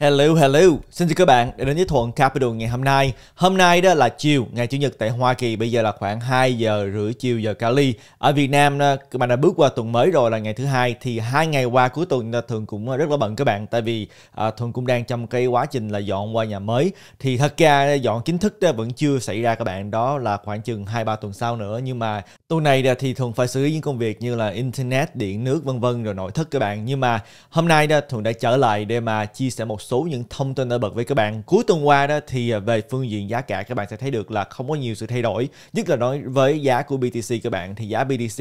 Hello, hello. Xin chào các bạn đã đến với Thuận Capital ngày hôm nay. Hôm nay đó là chiều, ngày Chủ nhật tại Hoa Kỳ bây giờ là khoảng 2 giờ rưỡi chiều giờ Cali. Ở Việt Nam, các bạn đã bước qua tuần mới rồi là ngày thứ hai thì hai ngày qua cuối tuần thường cũng rất là bận các bạn tại vì à, thường cũng đang trong cái quá trình là dọn qua nhà mới. Thì thật ra dọn chính thức đó vẫn chưa xảy ra các bạn, đó là khoảng chừng 2 3 tuần sau nữa nhưng mà tuần này thì thường phải xử lý những công việc như là internet, điện nước vân vân rồi nội thất các bạn. Nhưng mà hôm nay đó thường đã trở lại để mà chia sẻ một số những thông tin nổi bật với các bạn. Cuối tuần qua đó thì à, về phương diện giá cả các bạn sẽ thấy được là không có nhiều sự thay đổi, nhất là nói với giá của BTC các bạn thì giá BTC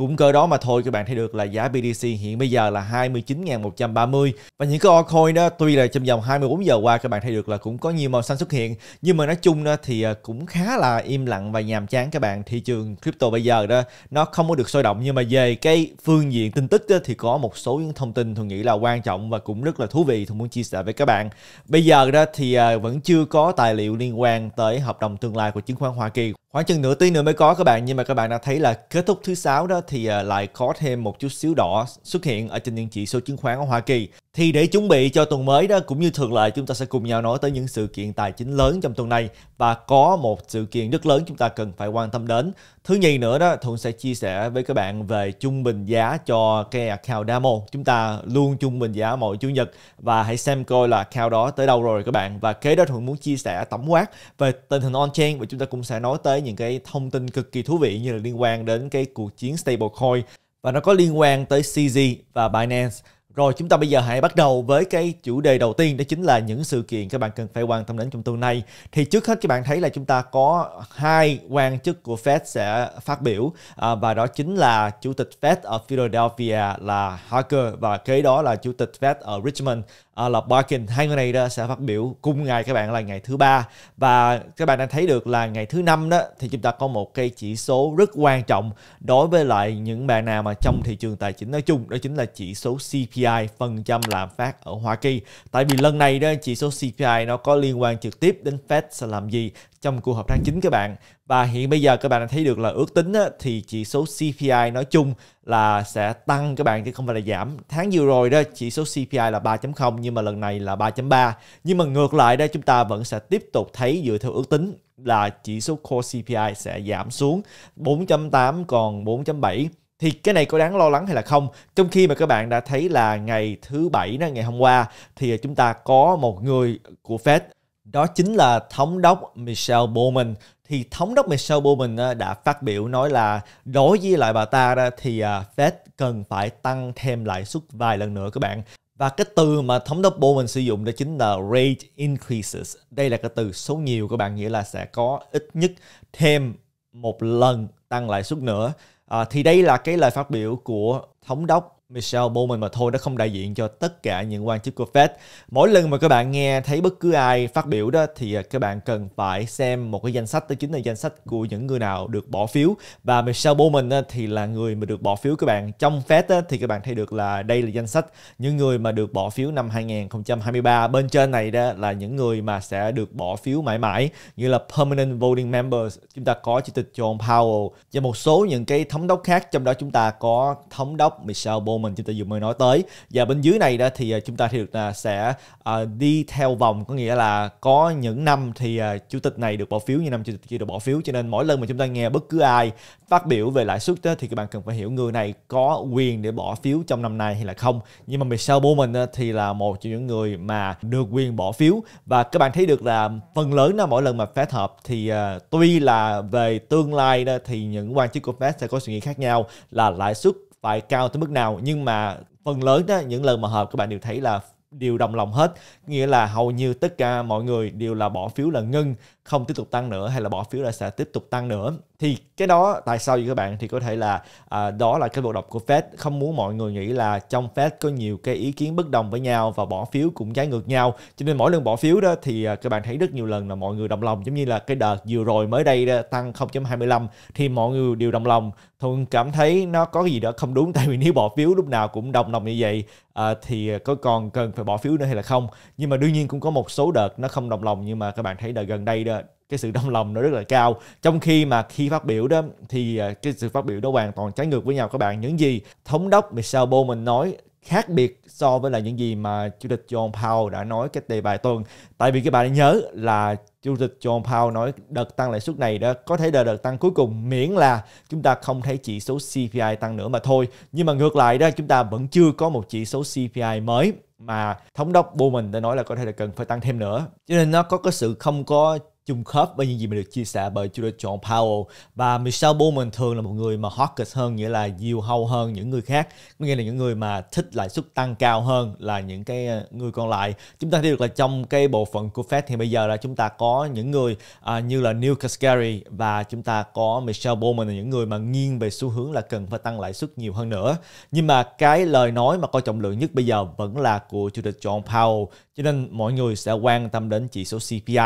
cũng cơ đó mà thôi các bạn thấy được là giá BTC hiện bây giờ là 29.130 và những cái altcoin đó tuy là trong vòng 24 giờ qua các bạn thấy được là cũng có nhiều màu xanh xuất hiện nhưng mà nói chung đó thì à, cũng khá là im lặng và nhàm chán các bạn thị trường crypto bây giờ đó nó không có được sôi động nhưng mà về cái phương diện tin tức đó, thì có một số những thông tin thường nghĩ là quan trọng và cũng rất là thú vị thường muốn chia sẻ với các bạn bây giờ đó thì à, vẫn chưa có tài liệu liên quan tới hợp đồng tương lai của chứng khoán Hoa Kỳ khoảng chừng nửa tiếng nữa mới có các bạn nhưng mà các bạn đã thấy là kết thúc thứ sáu đó thì à, lại có thêm một chút xíu đỏ xuất hiện ở trên những chỉ số chứng khoán ở Hoa Kỳ thì để chuẩn bị cho tuần mới đó cũng như thường lệ chúng ta sẽ cùng nhau nói tới những sự kiện tài chính lớn trong tuần này và có một sự kiện rất lớn chúng ta cần phải quan tâm đến. Thứ nhì nữa đó Thuận sẽ chia sẻ với các bạn về trung bình giá cho cái account demo. Chúng ta luôn trung bình giá mỗi chủ nhật và hãy xem coi là account đó tới đâu rồi các bạn. Và kế đó Thuận muốn chia sẻ tổng quát về tình hình on-chain và chúng ta cũng sẽ nói tới những cái thông tin cực kỳ thú vị như là liên quan đến cái cuộc chiến stablecoin và nó có liên quan tới CZ và Binance rồi chúng ta bây giờ hãy bắt đầu với cái chủ đề đầu tiên đó chính là những sự kiện các bạn cần phải quan tâm đến trong tuần này. Thì trước hết các bạn thấy là chúng ta có hai quan chức của Fed sẽ phát biểu à, và đó chính là chủ tịch Fed ở Philadelphia là Harker và kế đó là chủ tịch Fed ở Richmond Ờ, là Barkin hai người này đó sẽ phát biểu cùng ngày các bạn là ngày thứ ba và các bạn đang thấy được là ngày thứ năm đó thì chúng ta có một cái chỉ số rất quan trọng đối với lại những bạn nào mà trong thị trường tài chính nói chung đó chính là chỉ số CPI phần trăm lạm phát ở Hoa Kỳ tại vì lần này đó chỉ số CPI nó có liên quan trực tiếp đến Fed sẽ làm gì trong cuộc họp tháng 9 các bạn và hiện bây giờ các bạn thấy được là ước tính á, thì chỉ số CPI nói chung là sẽ tăng các bạn chứ không phải là giảm tháng vừa rồi đó chỉ số CPI là 3.0 nhưng mà lần này là 3.3 nhưng mà ngược lại đây chúng ta vẫn sẽ tiếp tục thấy dựa theo ước tính là chỉ số core CPI sẽ giảm xuống 4.8 còn 4.7 thì cái này có đáng lo lắng hay là không trong khi mà các bạn đã thấy là ngày thứ bảy đó ngày hôm qua thì chúng ta có một người của Fed đó chính là thống đốc Michelle Bowman thì thống đốc Michelle Bowman đã phát biểu nói là đối với lại bà ta đó thì à, Fed cần phải tăng thêm lãi suất vài lần nữa các bạn và cái từ mà thống đốc Bowman sử dụng đó chính là rate increases đây là cái từ số nhiều các bạn nghĩa là sẽ có ít nhất thêm một lần tăng lãi suất nữa à, thì đây là cái lời phát biểu của thống đốc Michelle Bowman mà thôi nó không đại diện cho tất cả những quan chức của Fed. Mỗi lần mà các bạn nghe thấy bất cứ ai phát biểu đó thì à, các bạn cần phải xem một cái danh sách đó chính là danh sách của những người nào được bỏ phiếu và Michelle Bowman à, thì là người mà được bỏ phiếu các bạn. Trong Fed thì các bạn thấy được là đây là danh sách những người mà được bỏ phiếu năm 2023. Bên trên này đó là những người mà sẽ được bỏ phiếu mãi mãi như là permanent voting members. Chúng ta có chủ tịch John Powell và một số những cái thống đốc khác trong đó chúng ta có thống đốc Michelle Bowman moment chúng ta vừa mới nói tới và bên dưới này đó thì à, chúng ta thì được là sẽ à, đi theo vòng có nghĩa là có những năm thì à, chủ tịch này được bỏ phiếu như năm chủ tịch kia được bỏ phiếu cho nên mỗi lần mà chúng ta nghe bất cứ ai phát biểu về lãi suất thì các bạn cần phải hiểu người này có quyền để bỏ phiếu trong năm nay hay là không nhưng mà Michelle Bowman thì là một trong những người mà được quyền bỏ phiếu và các bạn thấy được là phần lớn là mỗi lần mà Fed họp thì tuy là về tương lai đó, thì những quan chức của Fed sẽ có suy nghĩ khác nhau là lãi suất phải cao tới mức nào nhưng mà phần lớn đó những lần mà hợp các bạn đều thấy là đều đồng lòng hết nghĩa là hầu như tất cả mọi người đều là bỏ phiếu là ngưng không tiếp tục tăng nữa hay là bỏ phiếu là sẽ tiếp tục tăng nữa thì cái đó tại sao vậy các bạn thì có thể là à, đó là cái bộ độc của Fed không muốn mọi người nghĩ là trong Fed có nhiều cái ý kiến bất đồng với nhau và bỏ phiếu cũng trái ngược nhau cho nên mỗi lần bỏ phiếu đó thì à, các bạn thấy rất nhiều lần là mọi người đồng lòng giống như là cái đợt vừa rồi mới đây đó, tăng 0.25 thì mọi người đều đồng lòng thường cảm thấy nó có gì đó không đúng tại vì nếu bỏ phiếu lúc nào cũng đồng lòng như vậy à, thì có còn cần phải bỏ phiếu nữa hay là không nhưng mà đương nhiên cũng có một số đợt nó không đồng lòng nhưng mà các bạn thấy đợt gần đây đó Ờ, cái sự đồng lòng nó rất là cao trong khi mà khi phát biểu đó thì ờ, cái sự phát biểu đó hoàn toàn trái ngược với nhau các bạn những gì thống đốc Michel Bowman nói khác biệt so với là những gì mà chủ tịch John Powell đã nói cách đây vài tuần tại vì các bạn nhớ là chủ tịch John Powell nói đợt tăng lãi suất này đó có thể là đợt tăng cuối cùng miễn là chúng ta không thấy chỉ số CPI tăng nữa mà thôi nhưng mà ngược lại đó chúng ta vẫn chưa có một chỉ số CPI mới mà thống đốc Bowman đã nói là có thể là cần phải tăng thêm nữa cho nên nó có cái sự không có chung khớp với những gì mà được chia sẻ bởi Judah John Powell và Michelle Bowman thường là một người mà hawkish hơn nghĩa là yield hâu hơn những người khác có nghĩa là những người mà thích lãi suất tăng cao hơn là những cái ờ, người còn lại chúng ta thấy được là trong cái bộ phận của Fed thì bây giờ là chúng ta có những người à, như là Neil Kashkari và chúng ta có Michelle Bowman là những người mà nghiêng về xu hướng là cần phải tăng lãi suất nhiều hơn nữa nhưng mà cái lời nói mà có trọng lượng nhất bây giờ vẫn là của Judah John Powell cho nên mọi người sẽ quan tâm đến chỉ số CPI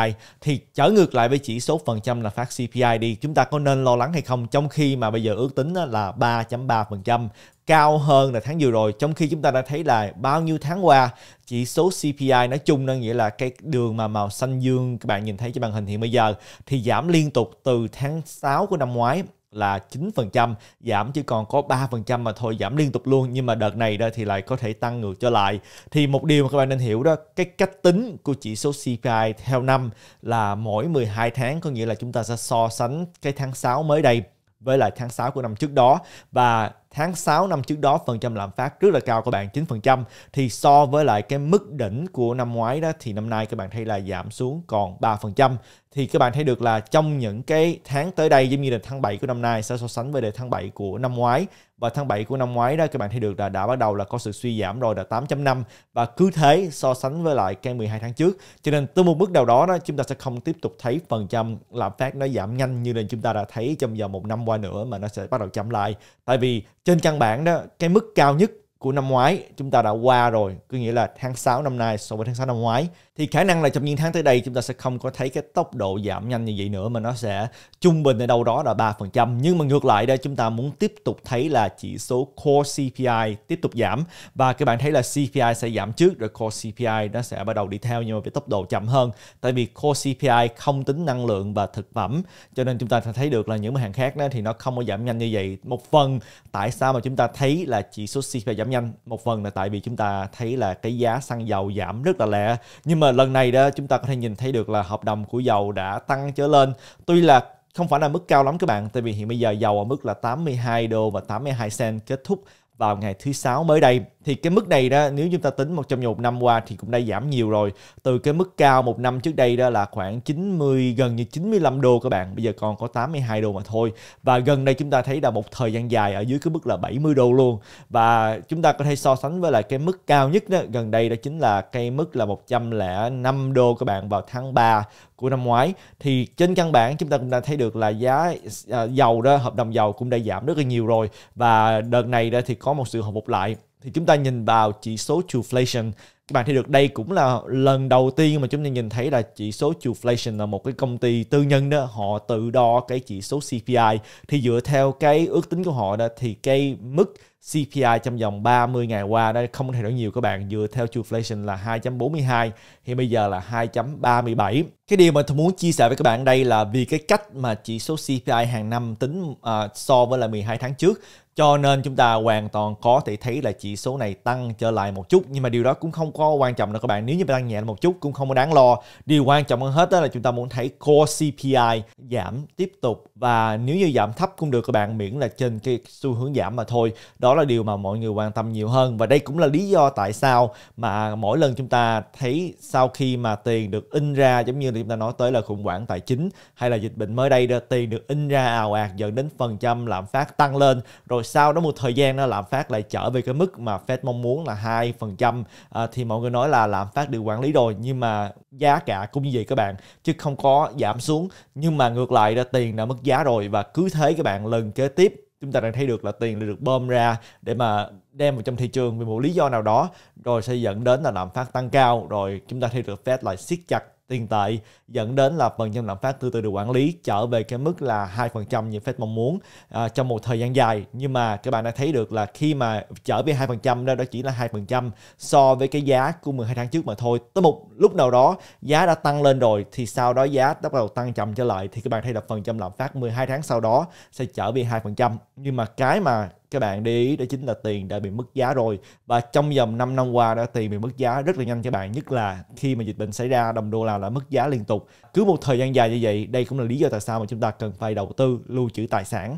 thì cho trở ngược lại với chỉ số phần trăm là phát CPI đi chúng ta có nên lo lắng hay không trong khi mà bây giờ ước tính là 3.3% cao hơn là tháng vừa rồi trong khi chúng ta đã thấy là bao nhiêu tháng qua chỉ số CPI nói chung nên nghĩa là cái đường mà màu xanh dương các bạn nhìn thấy trên màn hình hiện bây giờ thì giảm liên tục từ tháng 6 của năm ngoái là 9%, giảm chỉ còn có 3% mà thôi, giảm liên tục luôn nhưng mà đợt này đó thì lại có thể tăng ngược trở lại. Thì một điều mà các bạn nên hiểu đó, cái cách tính của chỉ số CPI theo năm là mỗi 12 tháng có nghĩa là chúng ta sẽ so sánh cái tháng 6 mới đây với lại tháng 6 của năm trước đó và tháng 6 năm trước đó phần trăm lạm phát rất là cao các bạn 9% thì so với lại cái mức đỉnh của năm ngoái đó thì năm nay các bạn thấy là giảm xuống còn 3% thì các bạn thấy được là trong những cái tháng tới đây giống như là tháng 7 của năm nay sẽ so sánh với tháng 7 của năm ngoái và tháng 7 của năm ngoái đó các bạn thấy được là đã bắt đầu là có sự suy giảm rồi là 8.5 và cứ thế so sánh với lại cái 12 tháng trước cho nên từ một bước đầu đó đó chúng ta sẽ không tiếp tục thấy phần trăm lạm phát nó giảm nhanh như là chúng ta đã thấy trong vòng một năm qua nữa mà nó sẽ bắt đầu chậm lại tại vì trên căn bản đó cái mức cao nhất của năm ngoái chúng ta đã qua rồi, có nghĩa là tháng 6 năm nay so với tháng 6 năm ngoái thì khả năng là trong những tháng tới đây chúng ta sẽ không có thấy cái tốc độ giảm nhanh như vậy nữa mà nó sẽ trung bình ở đâu đó là 3%. Nhưng mà ngược lại đây chúng ta muốn tiếp tục thấy là chỉ số Core CPI tiếp tục giảm và các bạn thấy là CPI sẽ giảm trước rồi Core CPI nó sẽ bắt đầu đi theo nhưng mà với tốc độ chậm hơn tại vì Core CPI không tính năng lượng và thực phẩm cho nên chúng ta thấy được là những mặt hàng khác đó thì nó không có giảm nhanh như vậy. Một phần tại sao mà chúng ta thấy là chỉ số CPI giảm nhanh, một phần là tại vì chúng ta thấy là cái giá xăng dầu giảm rất là lẹ nhưng mà mà lần này đó chúng ta có thể nhìn thấy được là hợp đồng của dầu đã tăng trở lên tuy là không phải là mức cao lắm các bạn tại vì hiện bây giờ dầu ở mức là 82 đô và 82 cent kết thúc vào ngày thứ sáu mới đây thì cái mức này đó nếu chúng ta tính một trong một năm qua thì cũng đã giảm nhiều rồi từ cái mức cao một năm trước đây đó là khoảng 90 gần như 95 đô các bạn bây giờ còn có 82 đô mà thôi và gần đây chúng ta thấy là một thời gian dài ở dưới cái mức là 70 đô luôn và chúng ta có thể so sánh với lại cái mức cao nhất đó gần đây đó chính là cái mức là 105 đô các bạn vào tháng 3 của năm ngoái thì trên căn bản chúng ta cũng đã thấy được là giá à, dầu đó hợp đồng dầu cũng đã giảm rất là nhiều rồi và đợt này đó thì có một sự hồi phục lại thì chúng ta nhìn vào chỉ số Trueflation các bạn thấy được đây cũng là lần đầu tiên mà chúng ta nhìn thấy là chỉ số Trueflation là một cái công ty tư nhân đó họ tự đo cái chỉ số CPI thì dựa theo cái ước tính của họ đó thì cái mức CPI trong vòng 30 ngày qua đây không thay đổi nhiều các bạn dựa theo Trueflation là 2.42 thì bây giờ là 2.37 cái điều mà tôi muốn chia sẻ với các bạn đây là vì cái cách mà chỉ số CPI hàng năm tính uh, so với là 12 tháng trước cho nên chúng ta hoàn toàn có thể thấy là chỉ số này tăng trở lại một chút nhưng mà điều đó cũng không có quan trọng đâu các bạn nếu như tăng nhẹ một chút cũng không có đáng lo điều quan trọng hơn hết đó là chúng ta muốn thấy core CPI giảm tiếp tục và nếu như giảm thấp cũng được các bạn miễn là trên cái xu hướng giảm mà thôi đó là điều mà mọi người quan tâm nhiều hơn và đây cũng là lý do tại sao mà mỗi lần chúng ta thấy sau khi mà tiền được in ra giống như chúng ta nói tới là khủng hoảng tài chính hay là dịch bệnh mới đây đó tiền được in ra ào ạt dẫn đến phần trăm lạm phát tăng lên rồi sau đó một thời gian nó lạm phát lại trở về cái mức mà Fed mong muốn là hai phần trăm à, thì mọi người nói là lạm phát được quản lý rồi nhưng mà giá cả cũng như vậy các bạn chứ không có giảm xuống nhưng mà ngược lại ra tiền đã mất giá rồi và cứ thế các bạn lần kế tiếp chúng ta đang thấy được là tiền được bơm ra để mà đem vào trong thị trường vì một lý do nào đó rồi sẽ dẫn đến là lạm phát tăng cao rồi chúng ta thấy được Fed lại siết chặt tiền tệ dẫn đến là phần trăm lạm phát từ từ được quản lý trở về cái mức là 2% như Fed mong muốn à, trong một thời gian dài nhưng mà các bạn đã thấy được là khi mà trở về 2% đó đó chỉ là 2% so với cái giá của 12 tháng trước mà thôi tới một lúc nào đó giá đã tăng lên rồi thì sau đó giá bắt đầu tăng chậm trở lại thì các bạn thấy là phần trăm lạm phát 12 tháng sau đó sẽ trở về 2% nhưng mà cái mà các bạn để ý đó chính là tiền đã bị mất giá rồi và trong vòng 5 năm qua đã tiền bị mất giá rất là nhanh các bạn nhất là khi mà dịch bệnh xảy ra đồng đô la đã mất giá liên tục cứ một thời gian dài như vậy đây cũng là lý do tại sao mà chúng ta cần phải đầu tư lưu trữ tài sản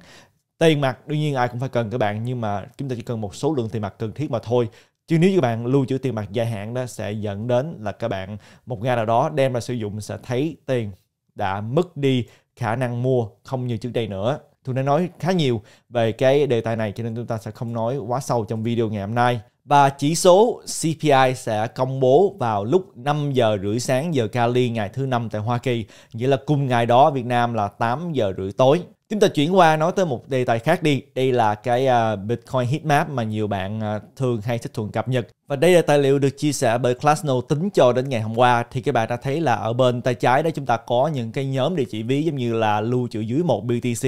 tiền mặt đương nhiên ai cũng phải cần các bạn nhưng mà chúng ta chỉ cần một số lượng tiền mặt cần thiết mà thôi chứ nếu các bạn lưu trữ tiền mặt dài hạn đó sẽ dẫn đến là các bạn một ngày nào đó đem ra sử dụng sẽ thấy tiền đã mất đi khả năng mua không như trước đây nữa Thu đã nói khá nhiều về cái đề tài này cho nên chúng ta sẽ không nói quá sâu trong video ngày hôm nay và chỉ số CPI sẽ công bố vào lúc 5 giờ rưỡi sáng giờ Cali ngày thứ năm tại Hoa Kỳ, nghĩa là cùng ngày đó Việt Nam là 8 giờ rưỡi tối. Chúng ta chuyển qua nói tới một đề tài khác đi. Đây là cái uh, Bitcoin heatmap mà nhiều bạn à, thường hay thích thường cập nhật. Và đây là tài liệu được chia sẻ bởi Classno tính cho đến ngày hôm qua thì các bạn đã thấy là ở bên tay trái đó chúng ta có những cái nhóm địa chỉ ví giống như là lưu trữ dưới 1 BTC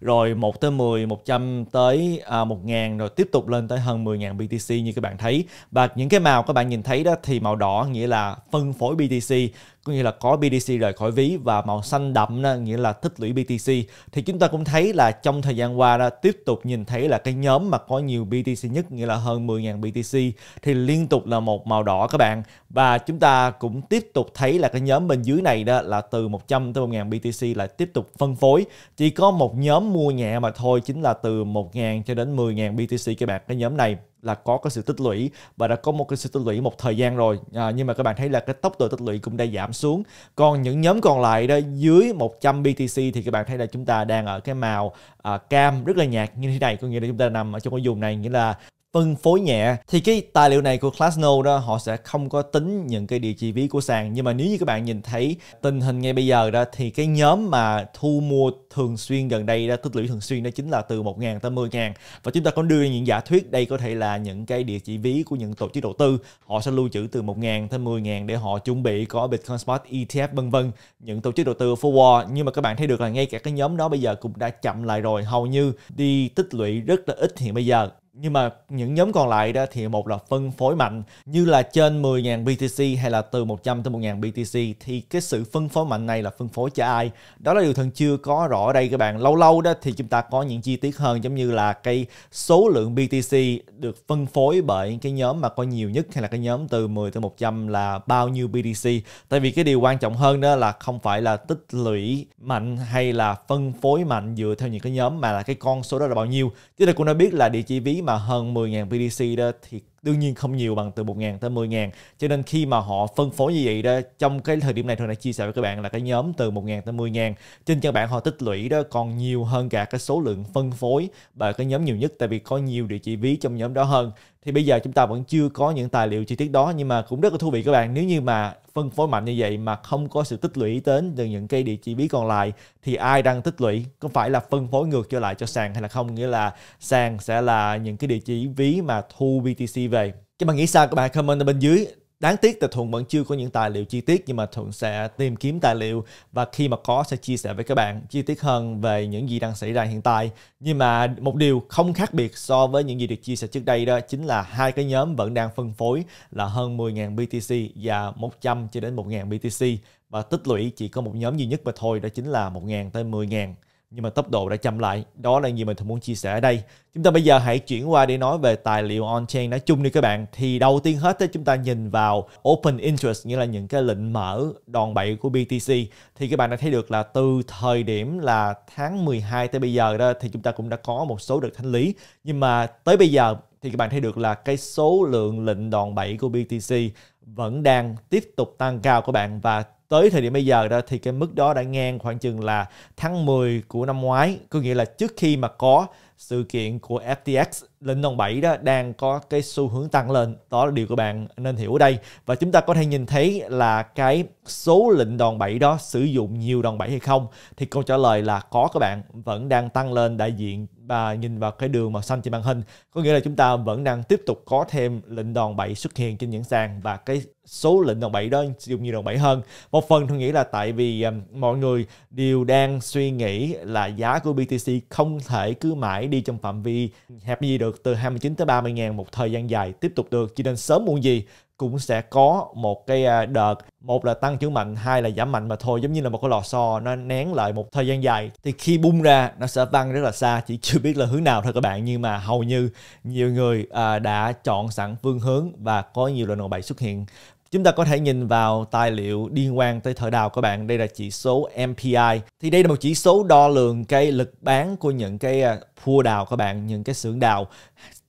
rồi 1 tới 10, 100 tới uh, à, 1000 rồi tiếp tục lên tới hơn 10.000 BTC như các các bạn thấy và những cái màu các bạn nhìn thấy đó thì màu đỏ nghĩa là phân phối BTC có nghĩa là có BTC rời khỏi ví và màu xanh đậm đó, nghĩa là tích lũy BTC thì chúng ta cũng thấy là trong thời gian qua đó tiếp tục nhìn thấy là cái nhóm mà có nhiều BTC nhất nghĩa là hơn 10.000 BTC thì liên tục là một màu đỏ các bạn và chúng ta cũng tiếp tục thấy là cái nhóm bên dưới này đó là từ 100 tới 1.000 BTC là tiếp tục phân phối chỉ có một nhóm mua nhẹ mà thôi chính là từ 1.000 cho đến 10.000 BTC các bạn cái nhóm này là có cái sự tích lũy và đã có một cái sự tích lũy một thời gian rồi à, nhưng mà các bạn thấy là cái tốc độ tích lũy cũng đang giảm xuống còn những nhóm còn lại đó dưới 100 BTC thì các bạn thấy là chúng ta đang ở cái màu à, cam rất là nhạt như thế này có nghĩa là chúng ta nằm ở trong cái vùng này nghĩa là phân phối nhẹ thì cái tài liệu này của Glassnode đó họ sẽ không có tính những cái địa chỉ ví của sàn nhưng mà nếu như các bạn nhìn thấy tình hình ngay bây giờ đó thì cái nhóm mà thu mua thường xuyên gần đây đó tích lũy thường xuyên đó chính là từ 1 ngàn tới 10 ngàn và chúng ta có đưa những giả thuyết đây có thể là những cái địa chỉ ví của những tổ chức đầu tư họ sẽ lưu trữ từ 1 ngàn tới 10 ngàn để họ chuẩn bị có Bitcoin Spot ETF vân vân những tổ chức đầu tư forward nhưng mà các bạn thấy được là ngay cả cái nhóm đó bây giờ cũng đã chậm lại rồi hầu như đi tích lũy rất là ít hiện bây giờ nhưng mà những nhóm còn lại đó thì một là phân phối mạnh như là trên 10.000 BTC hay là từ 100 tới 1.000 BTC thì cái sự phân phối mạnh này là phân phối cho ai đó là điều thần chưa có rõ ở đây các bạn lâu lâu đó thì chúng ta có những chi tiết hơn giống như là cái số lượng BTC được phân phối bởi cái nhóm mà có nhiều nhất hay là cái nhóm từ 10 tới 100 là bao nhiêu BTC tại vì cái điều quan trọng hơn đó là không phải là tích lũy mạnh hay là phân phối mạnh dựa theo những cái nhóm mà là cái con số đó là bao nhiêu chứ tôi cũng đã biết là địa chỉ ví mà mà hơn 10.000 BTC đó thì đương nhiên không nhiều bằng từ 1.000 tới 10.000 cho nên khi mà họ phân phối như vậy đó trong cái thời điểm này thường đã chia sẻ với các bạn là cái nhóm từ 1.000 tới 10.000 trên cho bạn họ tích lũy đó còn nhiều hơn cả cái số lượng phân phối và cái nhóm nhiều nhất tại vì có nhiều địa chỉ ví trong nhóm đó hơn thì bây giờ chúng ta vẫn chưa có những tài liệu chi tiết đó nhưng mà cũng rất là thú vị các bạn nếu như mà phân phối mạnh như vậy mà không có sự tích lũy đến từ những cái địa chỉ ví còn lại thì ai đang tích lũy có phải là phân phối ngược trở lại cho sàn hay là không nghĩa là sàn sẽ là những cái địa chỉ ví mà thu BTC về các bạn nghĩ sao các bạn comment ở bên dưới đáng tiếc là thuận vẫn chưa có những tài liệu chi tiết nhưng mà thuận sẽ tìm kiếm tài liệu và khi mà có sẽ chia sẻ với các bạn chi tiết hơn về những gì đang xảy ra hiện tại nhưng mà một điều không khác biệt so với những gì được chia sẻ trước đây đó chính là hai cái nhóm vẫn đang phân phối là hơn 10.000 BTC và 100 cho đến 1.000 BTC và tích lũy chỉ có một nhóm duy nhất mà thôi đó chính là 1.000 tới 10.000 nhưng mà tốc độ đã chậm lại. Đó là gì mình muốn chia sẻ ở đây. Chúng ta bây giờ hãy chuyển qua để nói về tài liệu on-chain nói chung đi các bạn. Thì đầu tiên hết chúng ta nhìn vào open interest nghĩa là những cái lệnh mở đòn bẩy của BTC. Thì các bạn đã thấy được là từ thời điểm là tháng 12 tới bây giờ đó thì chúng ta cũng đã có một số được thanh lý. Nhưng mà tới bây giờ thì các bạn thấy được là cái số lượng lệnh đòn bẩy của BTC vẫn đang tiếp tục tăng cao các bạn và tới thời điểm bây giờ đó thì cái mức đó đã ngang khoảng chừng là tháng 10 của năm ngoái có nghĩa là trước khi mà có sự kiện của FTX lên đồng 7 đó đang có cái xu hướng tăng lên đó là điều các bạn nên hiểu đây và chúng ta có thể nhìn thấy là cái số lệnh đòn bẩy đó sử dụng nhiều đòn bẩy hay không thì câu trả lời là có các bạn vẫn đang tăng lên đại diện và nhìn vào cái đường màu xanh trên màn hình có nghĩa là chúng ta vẫn đang tiếp tục có thêm lệnh đòn bẩy xuất hiện trên những sàn và cái số lệnh đòn bẩy đó sử dụng nhiều đòn bẩy hơn một phần tôi nghĩ là tại vì à, mọi người đều đang suy nghĩ là giá của BTC không thể cứ mãi đi trong phạm vi hẹp gì được được từ 29 tới 30 ngàn một thời gian dài tiếp tục được cho nên sớm muộn gì cũng sẽ có một cái à, đợt một là tăng trưởng mạnh hai là giảm mạnh mà thôi giống như là một cái lò xo nó nén lại một thời gian dài thì khi bung ra nó sẽ văng rất là xa chỉ chưa biết là hướng nào thôi các bạn nhưng mà hầu như nhiều người à, đã chọn sẵn phương hướng và có nhiều lần nồi bậy xuất hiện Chúng ta có thể nhìn vào tài liệu liên quan tới thợ đào các bạn. Đây là chỉ số MPI. Thì đây là một chỉ số đo lường cái lực bán của những cái pua à, đào các bạn, những cái xưởng đào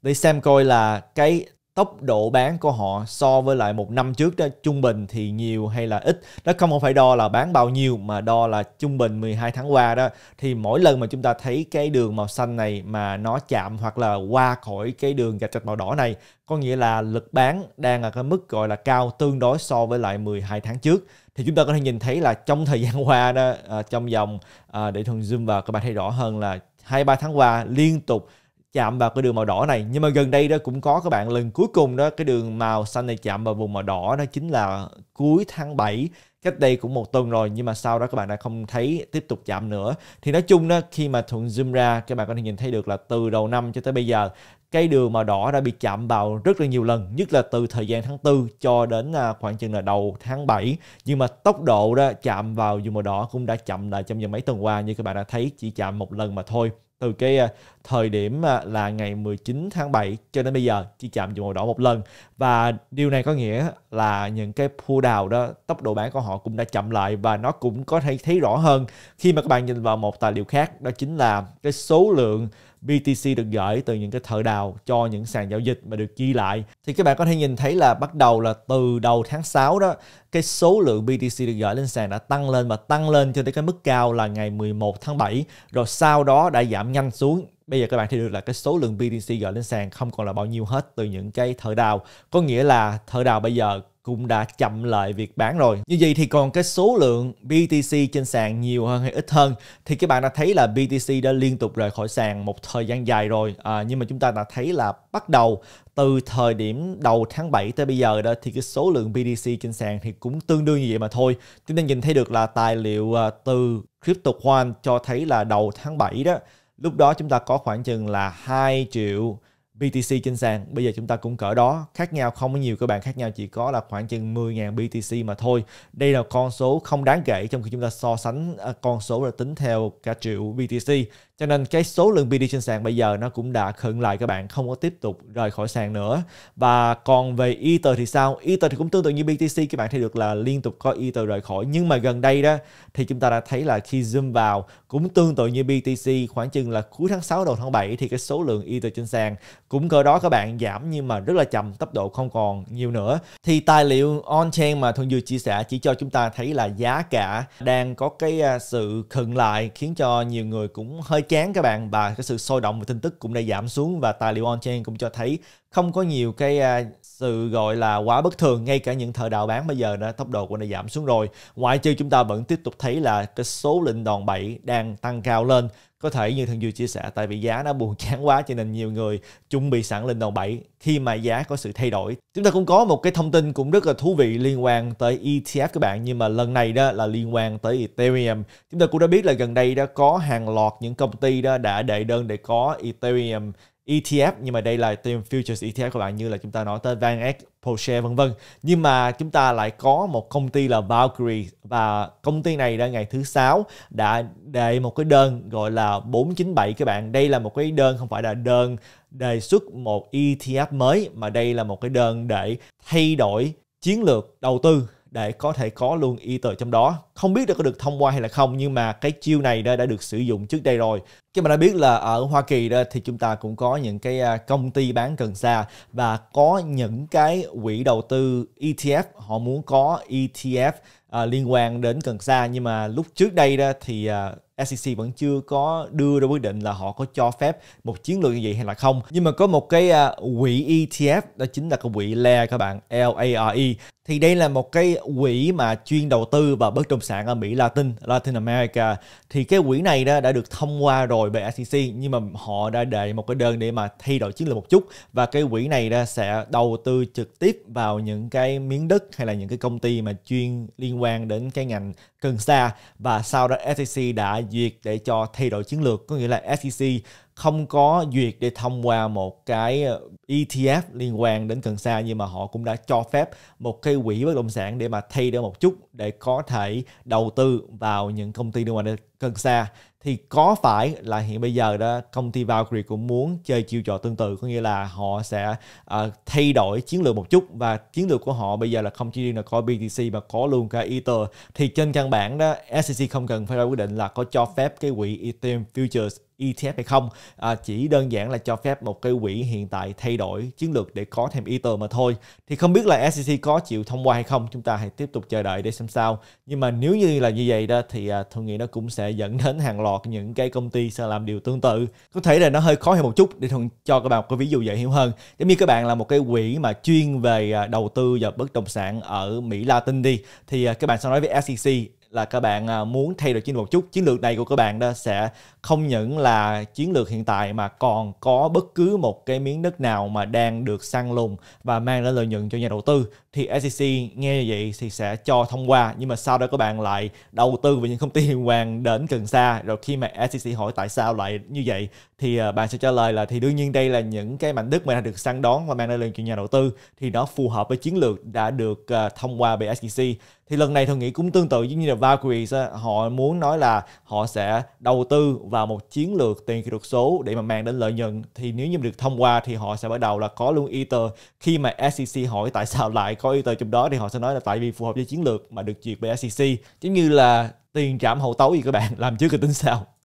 để xem coi là cái tốc độ bán của họ so với lại một năm trước đó trung bình thì nhiều hay là ít nó không phải đo là bán bao nhiêu mà đo là trung bình 12 tháng qua đó thì mỗi lần mà chúng ta thấy cái đường màu xanh này mà nó chạm hoặc là qua khỏi cái đường gạch gạch màu đỏ này có nghĩa là lực bán đang ở cái mức gọi là cao tương đối so với lại 12 tháng trước thì chúng ta có thể nhìn thấy là trong thời gian qua đó ờ, trong dòng ờ, để thường zoom vào các bạn thấy rõ hơn là hai ba tháng qua liên tục chạm vào cái đường màu đỏ này nhưng mà gần đây đó cũng có các bạn lần cuối cùng đó cái đường màu xanh này chạm vào vùng màu đỏ đó chính là cuối tháng 7 cách đây cũng một tuần rồi nhưng mà sau đó các bạn đã không thấy tiếp tục chạm nữa thì nói chung đó khi mà thuận zoom ra các bạn có thể nhìn thấy được là từ đầu năm cho tới bây giờ cái đường màu đỏ đã bị chạm vào rất là nhiều lần nhất là từ thời gian tháng 4 cho đến à, khoảng chừng là đầu tháng 7 nhưng mà tốc độ đó chạm vào vùng màu đỏ cũng đã chậm lại trong vòng mấy tuần qua như các bạn đã thấy chỉ chạm một lần mà thôi từ cái à, thời điểm à, là ngày 19 tháng 7 cho đến bây giờ chỉ chạm vào màu đỏ một lần và điều này có nghĩa là những cái pull đào đó tốc độ bán của họ cũng đã chậm lại và nó cũng có thể thấy rõ hơn khi mà các bạn nhìn vào một tài liệu khác đó chính là cái số lượng BTC được gửi từ những cái thợ đào cho những sàn giao dịch mà được ghi lại thì các bạn có thể nhìn thấy là bắt đầu là từ đầu tháng 6 đó cái số lượng BTC được gửi lên sàn đã tăng lên và tăng lên cho tới cái mức cao là ngày 11 tháng 7 rồi sau đó đã giảm nhanh xuống bây giờ các bạn thấy được là cái số lượng BTC gửi lên sàn không còn là bao nhiêu hết từ những cái thợ đào có nghĩa là thợ đào bây giờ cũng đã chậm lại việc bán rồi. Như vậy thì còn cái số lượng BTC trên sàn nhiều hơn hay ít hơn thì các bạn đã thấy là BTC đã liên tục rời khỏi sàn một thời gian dài rồi. À, nhưng mà chúng ta đã thấy là bắt đầu từ thời điểm đầu tháng 7 tới bây giờ đó thì cái số lượng BTC trên sàn thì cũng tương đương như vậy mà thôi. Chúng ta nhìn thấy được là tài liệu à, từ CryptoQuant cho thấy là đầu tháng 7 đó lúc đó chúng ta có khoảng chừng là 2 triệu BTC trên sàn bây giờ chúng ta cũng cỡ đó khác nhau không có nhiều các bạn khác nhau chỉ có là khoảng chừng 10.000 BTC mà thôi đây là con số không đáng kể trong khi chúng ta so sánh à, con số là tính theo cả triệu BTC cho nên cái số lượng BD trên sàn bây giờ nó cũng đã khựng lại các bạn không có tiếp tục rời khỏi sàn nữa và còn về Ether thì sao Ether thì cũng tương tự như BTC các bạn thấy được là liên tục có Ether rời khỏi nhưng mà gần đây đó thì chúng ta đã thấy là khi zoom vào cũng tương tự như BTC khoảng chừng là cuối tháng 6 đầu tháng 7 thì cái số lượng Ether trên sàn cũng cỡ đó các bạn giảm nhưng mà rất là chậm tốc độ không còn nhiều nữa thì tài liệu on-chain mà Thuần vừa chia sẻ chỉ cho chúng ta thấy là giá cả đang có cái à, sự khựng lại khiến cho nhiều người cũng hơi hơi chán các bạn và cái sự sôi động về tin tức cũng đã giảm xuống và tài liệu on-chain cũng cho thấy không có nhiều cái à, sự gọi là quá bất thường ngay cả những thợ đào bán bây giờ đã tốc độ cũng đã giảm xuống rồi ngoại trừ chúng ta vẫn tiếp tục thấy là cái số lệnh đòn bẩy đang tăng cao lên có thể như thằng duy chia sẻ tại vì giá nó buồn chán quá cho nên nhiều người chuẩn bị sẵn lên đầu bẫy khi mà giá có sự thay đổi chúng ta cũng có một cái thông tin cũng rất là thú vị liên quan tới ETF các bạn nhưng mà lần này đó là liên quan tới Ethereum chúng ta cũng đã biết là gần đây đã có hàng loạt những công ty đó đã đệ đơn để có Ethereum ETF nhưng mà đây là team futures ETF của bạn như là chúng ta nói tới VanEck, Porsche vân vân. Nhưng mà chúng ta lại có một công ty là Valkyrie và công ty này đã ngày thứ sáu đã đệ một cái đơn gọi là 497 các bạn. Đây là một cái đơn không phải là đơn đề xuất một ETF mới mà đây là một cái đơn để thay đổi chiến lược đầu tư để có thể có luôn Ether trong đó. Không biết đã có được thông qua hay là không nhưng mà cái chiêu này đã, đã được sử dụng trước đây rồi. Các mà đã biết là ở Hoa Kỳ đó thì chúng ta cũng có những cái à, công ty bán cần sa và có những cái quỹ đầu tư ETF họ muốn có ETF à, liên quan đến cần sa nhưng mà lúc trước đây đó thì à, SEC vẫn chưa có đưa ra quyết định là họ có cho phép một chiến lược như vậy hay là không. Nhưng mà có một cái à, quỹ ETF đó chính là cái quỹ LARE các bạn, L A R LARE thì đây là một cái quỹ mà chuyên đầu tư vào bất động sản ở Mỹ Latin, Latin America. Thì cái quỹ này đã được thông qua rồi bởi SEC nhưng mà họ đã đề một cái đơn để mà thay đổi chiến lược một chút và cái quỹ này đó sẽ đầu tư trực tiếp vào những cái miếng đất hay là những cái công ty mà chuyên liên quan đến cái ngành cần xa và sau đó SEC đã duyệt để cho thay đổi chiến lược có nghĩa là SEC không có duyệt để thông qua một cái ờ, ETF liên quan đến cần sa nhưng mà họ cũng đã cho phép một cái quỹ bất động sản để mà thay đổi một chút để có thể đầu tư vào những công ty liên quan đến cần sa thì có phải là hiện bây giờ đó công ty Valkyrie cũng muốn chơi chiêu trò tương tự có nghĩa là họ sẽ uh, thay đổi chiến lược một chút và chiến lược của họ bây giờ là không chỉ riêng là có BTC mà có luôn cả Ether thì trên căn bản đó SEC không cần phải ra quyết định là có cho phép cái quỹ Ethereum Futures ETF hay không à, chỉ đơn giản là cho phép một cái quỹ hiện tại thay đổi chiến lược để có thêm ý tưởng mà thôi thì không biết là SEC có chịu thông qua hay không chúng ta hãy tiếp tục chờ đợi để xem sao nhưng mà nếu như là như vậy đó thì à, tôi nghĩ nó cũng sẽ dẫn đến hàng loạt những cái công ty sẽ làm điều tương tự có thể là nó hơi khó hơn một chút để thường cho các bạn một cái ví dụ dễ hiểu hơn giống như các bạn là một cái quỹ mà chuyên về à, đầu tư vào bất động sản ở Mỹ Latin đi thì à, các bạn sẽ nói với SEC là các bạn à, muốn thay đổi chiến lược một chút chiến lược này của các bạn đó sẽ không những là chiến lược hiện tại mà còn có bất cứ một cái miếng đất nào mà đang được săn lùng và mang đến lợi nhuận cho nhà đầu tư thì SEC nghe như vậy thì sẽ cho thông qua nhưng mà sau đó các bạn lại đầu tư vào những công ty liên quan đến cần xa rồi khi mà SEC hỏi tại sao lại như vậy thì à, bạn sẽ trả lời là thì đương nhiên đây là những cái mảnh đất mà đã được săn đón và mang đến lợi nhuận cho nhà đầu tư thì nó phù hợp với chiến lược đã được à, thông qua bởi SEC thì lần này tôi nghĩ cũng tương tự giống như là Valkyries họ muốn nói là họ sẽ đầu tư vào một chiến lược tiền kỹ thuật số để mà mang đến lợi nhuận thì nếu như được thông qua thì họ sẽ bắt đầu là có luôn Ether khi mà SEC hỏi tại sao lại có Ether trong đó thì họ sẽ nói là tại vì phù hợp với chiến lược mà được duyệt bởi SEC giống như là tiền trảm hậu tấu gì các bạn làm trước rồi tính sao